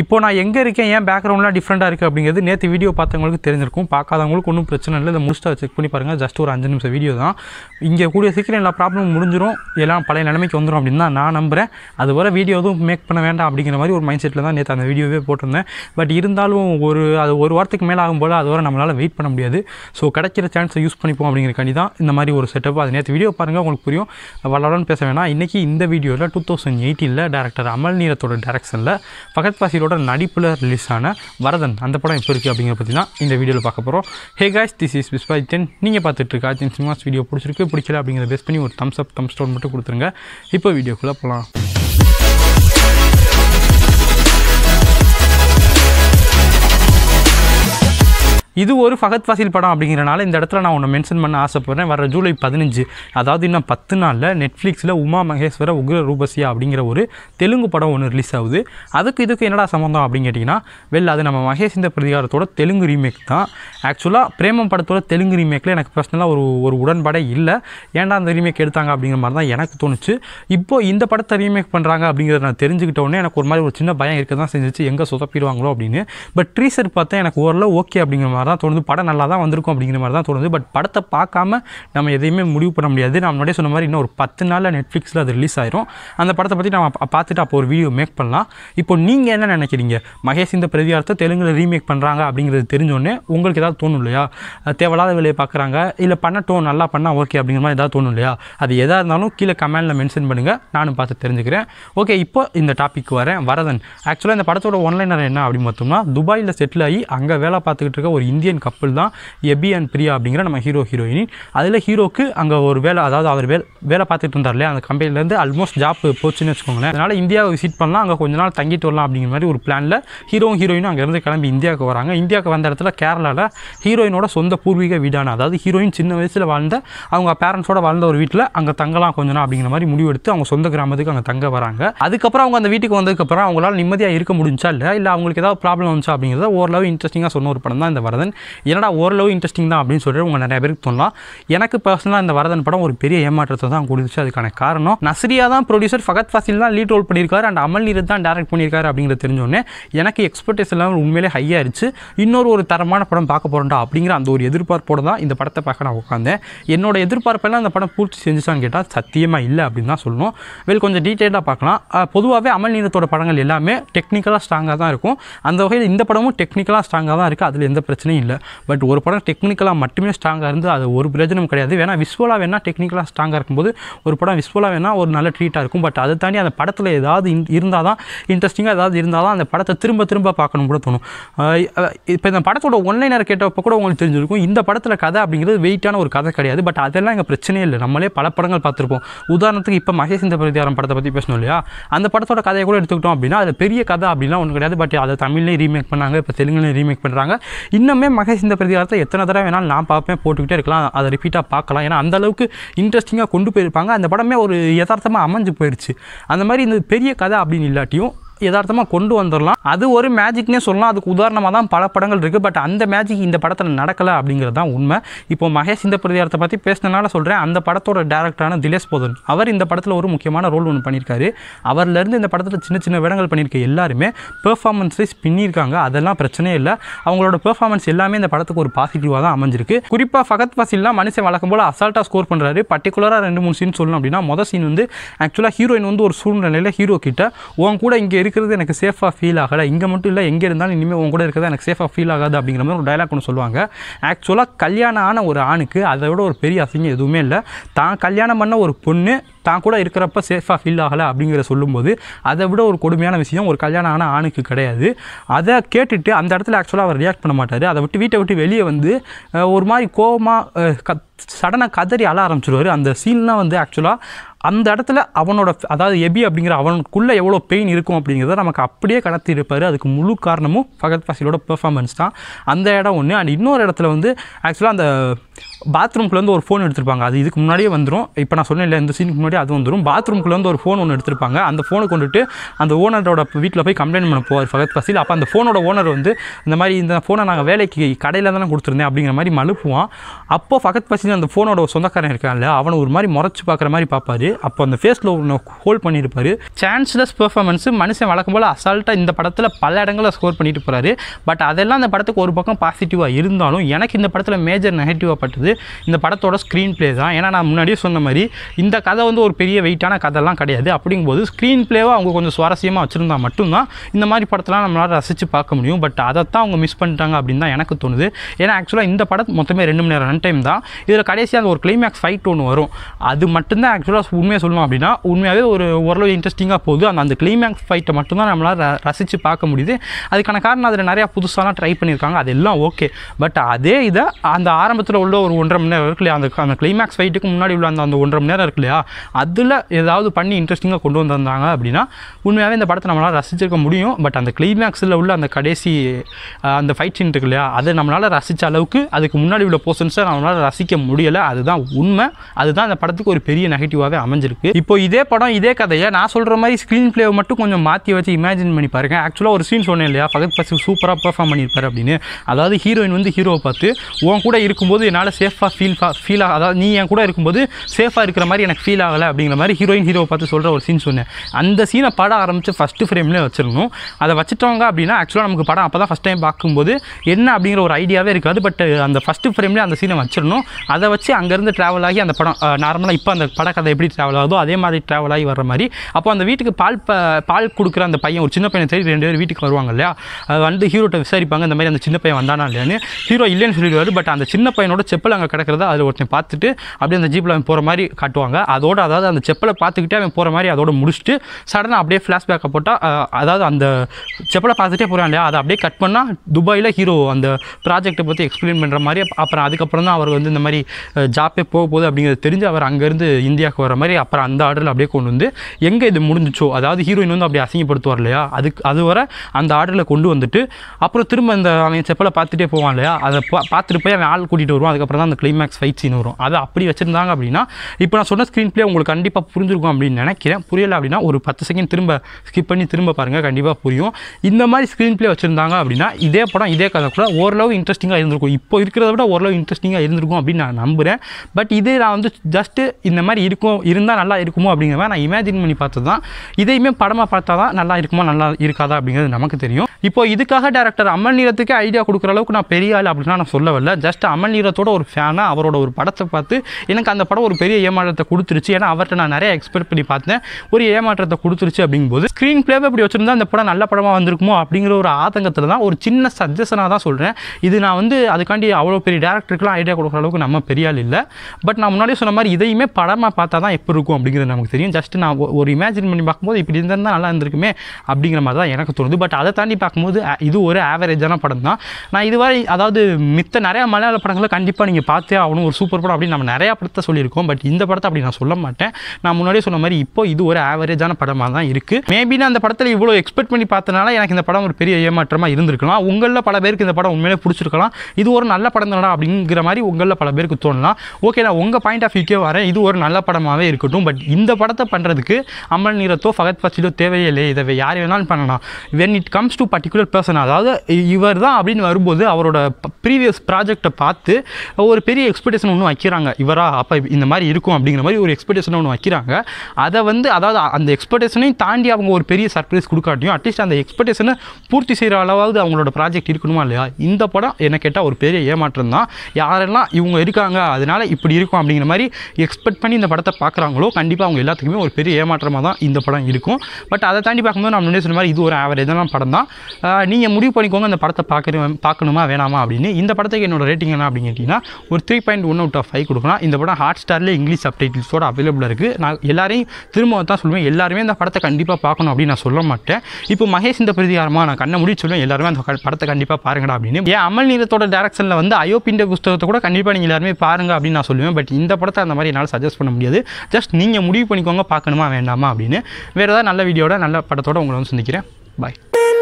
இப்போ நான் எங்கே இருக்கேன் ஏன் பேக்ரவுண்ட்லாம் டிஃப்ரெண்ட்டாக இருக்குது அப்படிங்கிறது நேற்று வீடியோ பார்த்தவங்களுக்கு தெரிஞ்சிருக்கும் பார்க்காதவங்களுக்கு ஒன்றும் பிரச்சனை இல்லை இந்த முடிச்சா செக் பண்ணி பாருங்கள் ஜஸ்ட் ஒரு அஞ்சு நிமிஷம் வீடியோ தான் இங்கே கூடிய சீக்கிரம் எல்லா ப்ராப்ளம் முடிஞ்சிடும் எல்லாம் பழைய நிலைமைக்கு வந்துடும் அப்படின்னு தான் நான் நம்புகிறேன் அது வர வீடியோ எதுவும் மேக் பண்ண வேண்டாம் அப்படிங்கிற மாதிரி ஒரு மைண்ட் செட்டில் தான் நேற்று அந்த வீடியோவே போட்டிருந்தேன் பட் இருந்தாலும் ஒரு அது ஒரு வாரத்துக்கு மேலே ஆகும்போது அது வர நம்மளால் வெயிட் பண்ண முடியாது ஸோ கிடைக்கிற சான்ஸை யூஸ் பண்ணிப்போம் கண்டி தான் இந்த மாதிரி ஒரு செட்டப் அது நேற்று வீடியோ பாருங்கள் உங்களுக்கு புரியும் வளரன்னு பேச வேணாம் இன்றைக்கி இந்த வீடியோவில் டூ தௌசண்ட் எயிட்டீனில் டேரக்டர் அமல் நீரத்தோட டேரக்ஷனில் பகத் பாசியோட விஜயோட நடிப்பில் ரிலீஸ் ஆன வரதன் அந்த படம் இப்போ இருக்குது அப்படிங்கிற பற்றி தான் இந்த வீடியோவில் பார்க்க போகிறோம் hey guys this is then நீங்கள் பார்த்துட்டு இருக்கா சினிமாஸ் வீடியோ பிடிச்சிருக்கு பிடிக்கல அப்படிங்கிற பேஸ் பண்ணி ஒரு தம்ஸ் அப் தம்ஸ் டவுன் மட்டும் கொடுத்துருங்க இப்போ வீடியோக்குள்ளே போகலாம் இது ஒரு ஃபகத் ஃபாசில் படம் அப்படிங்கிறனால இந்த இடத்துல நான் ஒன்று மென்ஷன் பண்ண ஆசைப்படுறேன் வர ஜூலை பதினஞ்சு அதாவது இன்னும் பத்து நாளில் நெட்ஃப்ளிக்ஸில் உமா மகேஸ்வர உக்ர ரூபசியா அப்படிங்கிற ஒரு தெலுங்கு படம் ஒன்று ரிலீஸ் ஆகுது அதுக்கு இதுக்கு என்னடா சம்மந்தம் அப்படின்னு கேட்டிங்கன்னா வெல் அது நம்ம மகேஷ் இந்த பிரதிகாரத்தோட தெலுங்கு ரீமேக் தான் ஆக்சுவலாக பிரேமம் படத்தோட தெலுங்கு ரீமேக்கில் எனக்கு பர்சனலாக ஒரு ஒரு உடன்பாடே இல்லை ஏன்டா அந்த ரீமேக் எடுத்தாங்க அப்படிங்கிற மாதிரி தான் எனக்கு தோணுச்சு இப்போது இந்த படத்தை ரீமேக் பண்ணுறாங்க அப்படிங்கிறத நான் தெரிஞ்சுக்கிட்டோடனே எனக்கு ஒரு மாதிரி ஒரு சின்ன பயம் இருக்க தான் செஞ்சிச்சு எங்கே சொதப்பிடுவாங்களோ அப்படின்னு பட் ட்ரீசர் பார்த்தா எனக்கு ஓரளவு ஓகே அப்படிங்கிற மாதிரி தான் தோணுது படம் நல்லா தான் வந்திருக்கும் அப்படிங்கிற மாதிரி தான் தோணுது பட் படத்தை பார்க்காம நம்ம எதையுமே முடிவு பண்ண முடியாது நான் முன்னாடியே சொன்ன மாதிரி இன்னும் ஒரு பத்து நாளில் நெட்ஃப்ளிக்ஸில் அது ரிலீஸ் ஆயிரும் அந்த படத்தை பற்றி நம்ம பார்த்துட்டு அப்போ ஒரு வீடியோ மேக் பண்ணலாம் இப்போ நீங்கள் என்ன நினைக்கிறீங்க மகேஷ் இந்த பிரதிகாரத்தை தெலுங்கில் ரீமேக் பண்ணுறாங்க அப்படிங்கிறது தெரிஞ்சோடனே உங்களுக்கு ஏதாவது தோணும் இல்லையா தேவையில்லாத வேலையை பார்க்குறாங்க இல்லை பண்ணட்டும் நல்லா பண்ணால் ஓகே அப்படிங்கிற மாதிரி ஏதாவது தோணும் இல்லையா அது எதாக இருந்தாலும் கீழே கமெண்டில் மென்ஷன் பண்ணுங்கள் நானும் பார்த்து தெரிஞ்சுக்கிறேன் ஓகே இப்போ இந்த டாபிக் வரேன் வரதன் ஆக்சுவலாக இந்த படத்தோட ஒன்லைனர் என்ன அப்படின்னு பார்த்தோம்னா துபாயில் செட்டில் ஆகி அங்கே வேலை பார்த்துக்கிட்டு இருக்க ஒரு இந்தியன் கப்பல் தான் எபி அண்ட் பிரியா அப்படிங்கிற நம்ம ஹீரோ ஹீரோயினி அதில் ஹீரோக்கு அங்கே ஒரு வேலை அதாவது அவர் வேலை வேலை பார்த்துட்டு இருந்தார் இல்லையா அந்த கம்பெனிலேருந்து ஆல்மோஸ்ட் ஜாப் போச்சுன்னு வச்சுக்கோங்களேன் அதனால் இந்தியாவை விசிட் பண்ணலாம் அங்கே கொஞ்ச நாள் தங்கிட்டு வரலாம் அப்படிங்கிற மாதிரி ஒரு பிளானில் ஹீரோ ஹீரோயினும் அங்கேருந்து கிளம்பி இந்தியாவுக்கு வராங்க இந்தியாவுக்கு வந்த இடத்துல கேரளாவில் ஹீரோயினோட சொந்த பூர்வீக வீடான அதாவது ஹீரோயின் சின்ன வயசில் வாழ்ந்த அவங்க பேரண்ட்ஸோட வாழ்ந்த ஒரு வீட்டில் அங்கே தங்கலாம் கொஞ்ச நாள் அப்படிங்கிற மாதிரி முடிவெடுத்து அவங்க சொந்த கிராமத்துக்கு அங்கே தங்க வராங்க அதுக்கப்புறம் அவங்க அந்த வீட்டுக்கு வந்ததுக்கப்புறம் அவங்களால நிம்மதியாக இருக்க முடிஞ்சா இல்லை இல்லை அவங்களுக்கு ஏதாவது ப்ராப்ளம் வந்துச்சா அப்படிங்கிறத ஓரளவு இன்ட்ரெஸ்டிங்காக சொன்ன ஒரு படம் தான் இந்த வரதன் வரதன் என்னடா ஓரளவு இன்ட்ரெஸ்டிங் தான் அப்படின்னு சொல்லிட்டு உங்கள் நிறைய பேருக்கு தோணலாம் எனக்கு பர்சனலாக இந்த வரதன் படம் ஒரு பெரிய ஏமாற்றத்தை தான் கொடுத்துச்சு அதுக்கான காரணம் நஸ்ரியா தான் ப்ரொடியூசர் ஃபகத் ஃபாசில் தான் லீட் ரோல் பண்ணியிருக்காரு அண்ட் அமல் நீர் தான் டேரக்ட் பண்ணியிருக்காரு அப்படிங்கிற தெரிஞ்சோடனே எனக்கு எக்ஸ்பெக்டேஷன் லெவல் உண்மையிலே ஹையாகிடுச்சு இன்னொரு ஒரு தரமான படம் பார்க்க போகிறோம்டா அப்படிங்கிற அந்த ஒரு எதிர்பார்ப்போடு தான் இந்த படத்தை பார்க்க நான் உட்காந்தேன் என்னோட எதிர்பார்ப்பெல்லாம் அந்த படம் பூர்த்தி செஞ்சுச்சான்னு கேட்டால் சத்தியமாக இல்லை அப்படின்னு தான் சொல்லணும் வெல் கொஞ்சம் டீட்டெயிலாக பார்க்கலாம் பொதுவாகவே அமல் நீரத்தோட படங்கள் எல்லாமே டெக்னிக்கலாக ஸ்ட்ராங்காக தான் இருக்கும் அந்த வகையில் இந்த படமும் டெக்னிக்கலாக ஸ்ட்ராங்காக தான் இருக்குது அதில் எந்த பிரச்சனையும் பிரச்சனையும் இல்லை பட் ஒரு படம் டெக்னிக்கலாக மட்டுமே ஸ்ட்ராங்காக இருந்து அது ஒரு பிரயோஜனம் கிடையாது வேணால் விஸ்வலாக வேணால் டெக்னிக்கலாக ஸ்ட்ராங்காக இருக்கும்போது ஒரு படம் விஸ்வலாக வேணால் ஒரு நல்ல ட்ரீட்டாக இருக்கும் பட் அதை தாண்டி அந்த படத்தில் ஏதாவது இருந்தால் தான் இன்ட்ரெஸ்டிங்காக ஏதாவது இருந்தால் தான் அந்த படத்தை திரும்ப திரும்ப பார்க்கணும் கூட தோணும் இப்போ இந்த படத்தோட ஒன்லைனர் கேட்டப்போ கூட உங்களுக்கு தெரிஞ்சிருக்கும் இந்த படத்தில் கதை அப்படிங்கிறது வெயிட்டான ஒரு கதை கிடையாது பட் அதெல்லாம் எங்கள் பிரச்சனையே இல்லை நம்மளே பல படங்கள் பார்த்துருப்போம் உதாரணத்துக்கு இப்போ மகேஷ் இந்த பிரதிகாரம் படத்தை பற்றி பேசணும் இல்லையா அந்த படத்தோட கதையை கூட எடுத்துக்கிட்டோம் அப்படின்னா அது பெரிய கதை அப்படின்னா ஒன்றும் கிடையாது பட் அதை தமிழ்லேயும் ரீமேக் பண்ணாங்க இப்போ தெலுங்குலேயும் ரீமேக் பண்ணுறாங்க இன்னும் இன்னுமே மகேஷ் இந்த பிரதிகாரத்தை எத்தனை தடவை வேணாலும் நான் பார்ப்பேன் போட்டுக்கிட்டே இருக்கலாம் அதை ரிப்பீட்டாக பார்க்கலாம் ஏன்னா அந்தளவுக்கு இன்ட்ரெஸ்டிங்காக கொண்டு போயிருப்பாங்க அந்த படமே ஒரு யதார்த்தமாக அமைஞ்சு போயிடுச்சு அந்த மாதிரி இந்த பெரிய கதை அப்படின்னு இல்லாட்டியும் யதார்த்தமாக கொண்டு வந்துடலாம் அது ஒரு மேஜிக்னே சொல்லலாம் அதுக்கு உதாரணமாக தான் பல படங்கள் இருக்குது பட் அந்த மேஜிக் இந்த படத்தில் நடக்கலை அப்படிங்கிறது தான் உண்மை இப்போ மகேஷ் இந்த பிரதியாரத்தை பற்றி பேசினால சொல்கிறேன் அந்த படத்தோட டேரக்டரான திலேஷ் போதன் அவர் இந்த படத்தில் ஒரு முக்கியமான ரோல் ஒன்று பண்ணியிருக்காரு அவர்லேருந்து இந்த படத்தில் சின்ன சின்ன வேடங்கள் பண்ணியிருக்க எல்லாருமே பெர்ஃபார்மன்ஸ் வைஸ் பின்னியிருக்காங்க அதெல்லாம் பிரச்சனையே இல்லை அவங்களோட பெர்ஃபார்மன்ஸ் எல்லாமே இந்த படத்துக்கு ஒரு பாசிட்டிவாக தான் அமைஞ்சிருக்கு குறிப்பாக ஃபகத் ஃபசில்லாம் மனுஷன் வளர்க்கும் போல் அசால்ட்டாக ஸ்கோர் பண்ணுறாரு பர்டிகுலராக ரெண்டு மூணு சீன் சொல்லணும் அப்படின்னா மொதல் சீன் வந்து ஆக்சுவலாக ஹீரோயின் வந்து ஒரு சூழ்நிலையில் ஹீரோ கிட்ட உன் கூட இங்கே இருக்கிறது எனக்கு சேஃபாக ஃபீல் ஆகலை இங்கே மட்டும் இல்லை எங்கே இருந்தாலும் இனிமேல் உங்க கூட இருக்கிறது எனக்கு சேஃபாக ஃபீல் ஆகாது அப்படிங்கிற மாதிரி ஒரு டைலாக் ஒன்று சொல்லுவாங்க ஆக்சுவலாக கல்யாணம் ஆன ஒரு ஆணுக்கு அதை விட ஒரு பெரிய அசிங்கம் எதுவுமே இல்லை தான் கல்யாணம் பண்ண ஒரு பொண்ணு தான் கூட இருக்கிறப்ப சேஃபாக ஃபீல் ஆகலை அப்படிங்கிற சொல்லும்போது அதை விட ஒரு கொடுமையான விஷயம் ஒரு கல்யாணம் ஆன ஆணுக்கு கிடையாது அதை கேட்டுட்டு அந்த இடத்துல ஆக்சுவலாக அவர் ரியாக்ட் பண்ண மாட்டார் அதை விட்டு வீட்டை விட்டு வெளியே வந்து ஒரு மாதிரி கோபமாக க சடனாக கதறி அழ ஆரம்பிச்சிடுவார் அந்த சீன்லாம் வந்து ஆக்சுவலாக அந்த இடத்துல அவனோட அதாவது எபி அப்படிங்கிற அவனுக்குள்ளே எவ்வளோ பெயின் இருக்கும் அப்படிங்கிறத நமக்கு அப்படியே கடத்தி இருப்பார் அதுக்கு முழு காரணமும் ஃபகத் ஃபாசிலோட பெர்ஃபார்மன்ஸ் தான் அந்த இடம் ஒன்று அண்ட் இன்னொரு இடத்துல வந்து ஆக்சுவலாக அந்த பாத்ரூம்குள்ளேருந்து ஒரு ஃபோன் எடுத்திருப்பாங்க அது இதுக்கு முன்னாடியே வந்துடும் இப்போ நான் சொன்னேன் இல்லை இந்த சீனுக்கு முன்னாடி அது வந்துடும் பாத்ரூம்குள்ளே வந்து ஒரு ஃபோன் ஒன்று எடுத்திருப்பாங்க அந்த ஃபோனை கொண்டுட்டு அந்த ஓனரோட வீட்டில் போய் கம்ப்ளைண்ட் பண்ண போவார் ஃபகத் ஃபசீல் அப்போ அந்த ஃபோனோட ஓனர் வந்து இந்த மாதிரி இந்த ஃபோனை நாங்கள் வேலைக்கு கடையில் தானே கொடுத்துருந்தேன் அப்படிங்கிற மாதிரி மழுப்புவான் அப்போது ஃபகத் ஃபசீல் அந்த ஃபோனோட சொந்தக்காரன் இருக்கான்ல அவனை ஒரு மாதிரி முறைச்சி பார்க்குற மாதிரி பார்ப்பார் அப்போ அந்த ஃபேஸில் ஒன்று ஹோல்ட் பண்ணியிருப்பார் சான்ஸ்லெஸ் பெர்ஃபார்மன்ஸு மனுஷன் வளர்க்கும் போல் அசால்ட்டாக இந்த படத்தில் பல இடங்களில் ஸ்கோர் பண்ணிட்டு போகிறாரு பட் அதெல்லாம் அந்த படத்துக்கு ஒரு பக்கம் பாசிட்டிவாக இருந்தாலும் எனக்கு இந்த படத்தில் மேஜர் நெகட்டிவாக பட்டது இந்த படத்தோட ஸ்க்ரீன் பிளே தான் ஏன்னா நான் முன்னாடியே சொன்ன மாதிரி இந்த கதை வந்து ஒரு பெரிய வெயிட்டான கதைலாம் கிடையாது அப்படிங்கும்போது ஸ்க்ரீன் பிளேவாக அவங்க கொஞ்சம் சுவாரஸ்யமாக வச்சுருந்தா மட்டும்தான் இந்த மாதிரி படத்தெலாம் நம்மளால் ரசித்து பார்க்க முடியும் பட் அதைத்தான் அவங்க மிஸ் பண்ணிட்டாங்க அப்படின்னு தான் எனக்கு தோணுது ஏன்னா ஆக்சுவலாக இந்த படம் மொத்தமே ரெண்டு மணி நேரம் ரன் டைம் தான் இதில் கடைசியாக அந்த ஒரு கிளைமேக்ஸ் ஃபைட் ஒன்று வரும் அது மட்டும்தான் ஆக்சுவலாக உண்மையாக சொல்லணும் அப்படின்னா உண்மையாகவே ஒரு ஓரளவு இன்ட்ரெஸ்டிங்காக போகுது அந்த அந்த கிளைமேக்ஸ் ஃபைட்டை மட்டும்தான் நம்மளால் ரசித்து பார்க்க முடியுது அதுக்கான காரணம் அதில் நிறையா புதுசாலாம் ட்ரை பண்ணியிருக்காங்க அது எல்லாம் ஓகே பட் அதே இதை அந்த ஆரம்பத்தில் உள்ள ஒரு ஒன்றரை மணி நேரம் இருக்கு இல்லையா அந்த அந்த கிளைமேக்ஸ் ஃபைட்டுக்கு முன்னாடி உள்ள அந்த அந்த ஒன்றரை மணி நேரம் இருக்கு இல்லையா அதில் ஏதாவது பண்ணி இன்ட்ரெஸ்டிங்காக கொண்டு வந்திருந்தாங்க அப்படின்னா உண்மையாகவே இந்த படத்தை நம்மளால் ரசிச்சிருக்க முடியும் பட் அந்த கிளைமேக்ஸில் உள்ள அந்த கடைசி அந்த ஃபைட் சீன் இருக்கு இல்லையா அதை நம்மளால் ரசித்த அளவுக்கு அதுக்கு முன்னாடி உள்ள போர்ஷன்ஸை நம்மளால் ரசிக்க முடியலை அதுதான் உண்மை அதுதான் அந்த படத்துக்கு ஒரு பெரிய நெகட்டிவாகவே அமைஞ்சிருக்கு இப்போ இதே படம் இதே கதையை நான் சொல்கிற மாதிரி ஸ்க்ரீன் பிளேவை மட்டும் கொஞ்சம் மாற்றி வச்சு இமேஜின் பண்ணி பாருங்க ஆக்சுவலாக ஒரு சீன் சொன்னேன் இல்லையா பகத் பசில் சூப்பராக பெர்ஃபார்ம் பண்ணியிருப்பார் அப்படின்னு அதாவது ஹீரோயின் வந்து ஹீரோவை பார்த்து உன் கூட இருக்கும்போது என்னால் சேஃபாக ஃபீல் ஃபீல் ஆக அதாவது நீ என் கூட இருக்கும்போது சேஃபாக இருக்கிற மாதிரி எனக்கு ஃபீல் ஆகல பரவாயில்ல அப்படிங்கிற மாதிரி ஹீரோயின் ஹீரோவை பார்த்து சொல்கிற ஒரு சீன் சொன்னேன் அந்த சீனை பட ஆரம்பித்து ஃபஸ்ட்டு ஃப்ரேம்லேயே வச்சிருக்கணும் அதை வச்சுட்டோங்க அப்படின்னா ஆக்சுவலாக நமக்கு படம் அப்போ தான் ஃபஸ்ட் டைம் பார்க்கும்போது என்ன அப்படிங்கிற ஒரு ஐடியாவே இருக்காது பட் அந்த ஃபஸ்ட்டு ஃப்ரேம்லேயே அந்த சீனை வச்சிடணும் அதை வச்சு அங்கேருந்து ட்ராவல் ஆகி அந்த படம் நார்மலாக இப்போ அந்த பட கதை எப்படி ட்ராவல் ஆகுதோ அதே மாதிரி ட்ராவல் ஆகி வர்ற மாதிரி அப்போ அந்த வீட்டுக்கு பால் பால் கொடுக்குற அந்த பையன் ஒரு சின்ன பையனை சரி ரெண்டு பேர் வீட்டுக்கு வருவாங்க இல்லையா வந்து ஹீரோட்ட விசாரிப்பாங்க இந்த மாதிரி அந்த சின்ன பையன் வந்தானா இல்லையான்னு ஹீரோ இல்லைன்னு சொல்லிடுவார் பட் அந்த சின்ன பையனோட செப்பல் அங்கே கிடக்கிறத அதில் ஒருத்தன் பார்த்துட்டு அப்படியே அந்த ஜீப்பில் போகிற மாதிரி காட்டுவாங்க அதோட அதாவது அந்த செப்பலை பார்த்துக்கிட்டே அவன் போகிற மாதிரி அதோட முடிச்சுட்டு சடனாக அப்படியே ஃப்ளாஷ்பேக்கை போட்டால் அதாவது அந்த செப்பலை பார்த்துட்டே போகிறான் இல்லையா அதை அப்படியே கட் பண்ணால் துபாயில் ஹீரோ அந்த ப்ராஜெக்ட்டை பற்றி எக்ஸ்பிளைன் பண்ணுற மாதிரி அப்புறம் அதுக்கப்புறம் தான் அவர் வந்து இந்த மாதிரி ஜாப்பே போக போகுது அப்படிங்கிறது தெரிஞ்சு அவர் அங்கேருந்து இந்தியாவுக்கு வர மாதிரி அப்புறம் அந்த ஆர்டரில் அப்படியே கொண்டு வந்து எங்கே இது முடிஞ்சிச்சோ அதாவது ஹீரோயின் வந்து அப்படியே அசிங்கப்படுத்துவார் இல்லையா அதுக்கு அது வர அந்த ஆர்டரில் கொண்டு வந்துட்டு அப்புறம் திரும்ப அந்த அவன் செப்பலை பார்த்துட்டே போவான் இல்லையா அதை பா பார்த்துட்டு போய் அவன் ஆள் கூட்டிகிட்டு வருவான் அதுக்கப்புறம் தான் அந்த கிளைமேக்ஸ் ஃபைட் சீன் வரும் அதை அப்படி வச்சுருந்தாங்க அப்படின்னா இப்போ நான் சொன்ன ஸ்க்ரீன் பிளே உங்களுக்கு உங்களுக்கு கண்டிப்பாக புரிஞ்சிருக்கும் அப்படின்னு நினைக்கிறேன் புரியலை அப்படின்னா ஒரு பத்து செகண்ட் திரும்ப ஸ்கிப் பண்ணி திரும்ப பாருங்கள் கண்டிப்பாக புரியும் இந்த மாதிரி ஸ்க்ரீன் ப்ளே வச்சுருந்தாங்க அப்படின்னா இதே படம் இதே கதை கூட ஓரளவு இன்ட்ரெஸ்டிங்காக இருந்திருக்கும் இப்போ இருக்கிறத விட ஓரளவு இன்ட்ரெஸ்டிங்காக இருந்திருக்கும் அப்படின்னு நான் நம்புகிறேன் பட் இதே நான் வந்து ஜஸ்ட்டு இந்த மாதிரி இருக்கும் இருந்தால் நல்லா இருக்குமோ அப்படிங்கிற நான் இமேஜின் பண்ணி பார்த்தது தான் இதையுமே படமாக பார்த்தா தான் நல்லா இருக்குமா நல்லா இருக்காதா அப்படிங்கிறது நமக்கு தெரியும் இப்போ இதுக்காக டேரக்டர் அமல் நீரத்துக்கு ஐடியா கொடுக்குற அளவுக்கு நான் பெரிய ஆள் அப்படின்னா நான் சொல்ல வரல ஜஸ்ட் அமல் நீரத்தோட ஒரு ஃபேனாக அவரோட ஒரு படத்தை பார்த்து எனக்கு அந்த படம் ஒரு பெரிய ஏமாற்றத்தை கொடுத்துருச்சு ஏன்னா அவர்கிட்ட நான் நிறைய எக்ஸ்பெக்ட் பண்ணி பார்த்தேன் ஒரு ஏமாற்றத்தை கொடுத்துருச்சு அப்படிங்கும்போது ஸ்க்ரீன் பிளேவை இப்படி வச்சுருந்தா அந்த படம் நல்ல படமாக வந்திருக்குமோ அப்படிங்கிற ஒரு ஆதங்கத்தில் தான் ஒரு சின்ன சஜஷனாக தான் சொல்கிறேன் இது நான் வந்து அதுக்காண்டி அவ்வளோ பெரிய டேரக்டருக்குலாம் ஐடியா கொடுக்குற அளவுக்கு நம்ம பெரிய ஆள் இல்லை பட் நான் முன்னாடியே சொன்ன மாதிரி இதையுமே படமாக பார்த்தா தான் எப்படி இருக்கும் அப்படிங்கிறது நமக்கு தெரியும் ஜஸ்ட் நான் ஒரு இமேஜின் பண்ணி பார்க்கும்போது இப்படி இருந்தால் நல்லா இருந்திருக்குமே அப்படிங்கிற மாதிரி தான் எனக்கு தோணுது பட் அதை தாண்டி பார்க்கும்போது இது ஒரு ஆவரேஜான படம் தான் நான் இதுவரை அதாவது மித்த நிறையா மலையாள படங்களை கண்டிப்பாக நீங்கள் பார்த்து அவனும் ஒரு சூப்பர் படம் அப்படின்னு நம்ம நிறையா படத்தை சொல்லியிருக்கோம் பட் இந்த படத்தை அப்படி நான் சொல்ல மாட்டேன் நான் முன்னாடியே சொன்ன மாதிரி இப்போ இது ஒரு ஆவரேஜான படமாக தான் இருக்குது மேபி நான் அந்த படத்தில் இவ்வளோ எக்ஸ்பெக்ட் பண்ணி பார்த்தனால எனக்கு இந்த படம் ஒரு பெரிய ஏமாற்றமாக இருந்திருக்கலாம் உங்களில் பல பேருக்கு இந்த படம் உண்மையிலே பிடிச்சிருக்கலாம் இது ஒரு நல்ல படம் தானா அப்படிங்கிற மாதிரி உங்களில் பல பேருக்கு தோணலாம் ஓகே நான் உங்கள் பாயிண்ட் ஆஃப் வியூக்கே வரேன் இது ஒரு நல்ல படமாகவே இருக்கட்டும் பட் இந்த படத்தை பண்ணுறதுக்கு அமல் நீரத்தோ ஃபகத் பச்சிலோ தேவையில்லை இதை யார் வேணாலும் பண்ணலாம் when it comes to particular person அதாவது இவர் தான் அப்படின்னு வரும்போது அவரோட ப்ரீவியஸ் ப்ராஜெக்டை பார்த்து ஒரு பெரிய எக்ஸ்பெக்டேஷன் ஒன்று வைக்கிறாங்க இவரா அப்போ இந்த மாதிரி இருக்கும் அப்படிங்கிற மாதிரி ஒரு எக்ஸ்பெக்டேஷன் ஒன்று வைக்கிறாங்க அதை வந்து அதாவது அந்த எக்ஸ்பெக்டேஷனையும் தாண்டி அவங்க ஒரு பெரிய சர்ப்ரைஸ் கொடுக்காட்டியும் அட்லீஸ்ட் அந்த எக்ஸ்பெக்டேஷனை பூர்த்தி செய்கிற அளவாவது அவங்களோட ப்ராஜெக்ட் இருக்கணுமா இல்லையா இந்த படம் என்ன கேட்டால் ஒரு பெரிய ஏமாற்றம் தான் யாரெல்லாம் இவங்க இருக்காங்க அதனால் இப்படி இருக்கும் அப்படிங்கிற மாதிரி எக்ஸ்பெக்ட் பண்ணி இந்த படத்தை பார்க்குறாங்களோ கண்டிப்பாக அவங்க எல்லாத்துக்குமே ஒரு பெரிய ஏமாற்றமாக தான் இந்த படம் இருக்கும் பட் அதை தாண்டி பார்க்கும்போது நான் முன்னே சொன்ன மாதிரி இது ஒரு ஆவரேஜான படம் தான் நீங்கள் முடிவு பண்ணிக்கோங்க அந்த படத்தை பார்க்க பார்க்கணுமா வேணாமா அப்படின்னு இந்த படத்துக்கு என்னோடய ரேட்டிங் என்ன அப்படின்னு கேட்டிங்கன்னா ஒரு three point one out of five கொடுக்கலாம் இந்த படம் ஹாட் ஸ்டாரில் இங்கிலீஷ் சப்டைட்டில்ஸோட அவைலபிளாக இருக்குது நான் எல்லாரையும் திரும்ப தான் சொல்லுவேன் எல்லாருமே இந்த படத்தை கண்டிப்பாக பார்க்கணும் அப்படின்னு நான் சொல்ல மாட்டேன் இப்போ மகேஷ் இந்த பிரதிகாரமாக நான் கண்ணை முடிச்சு சொல்லுவேன் எல்லாருமே அந்த படத்தை கண்டிப்பாக பாருங்கடா அப்படின்னு ஏன் அமல் நீரத்தோட டேரக்ஷனில் வந்து அயோபிண்ட புஸ்தகத்தை கூட கண்டிப்பாக நீங்கள் எல்லாருமே பாருங்க அப்படின்னு நான் சொல்லுவேன் பட் இந்த படத்தை அந்த மாதிரி என்னால் சஜஸ்ட் பண்ண முடியாது ஜஸ்ட் நீங்கள் முடிவு பண்ணிக்கோங்க பார்க்கணுமா வேண்டாமா அப்படின்னு வேறு ஏதாவது நல்ல வீடியோட நல்ல படத்தோட உங்களை வந்து சந்திக்கிறேன் பாய்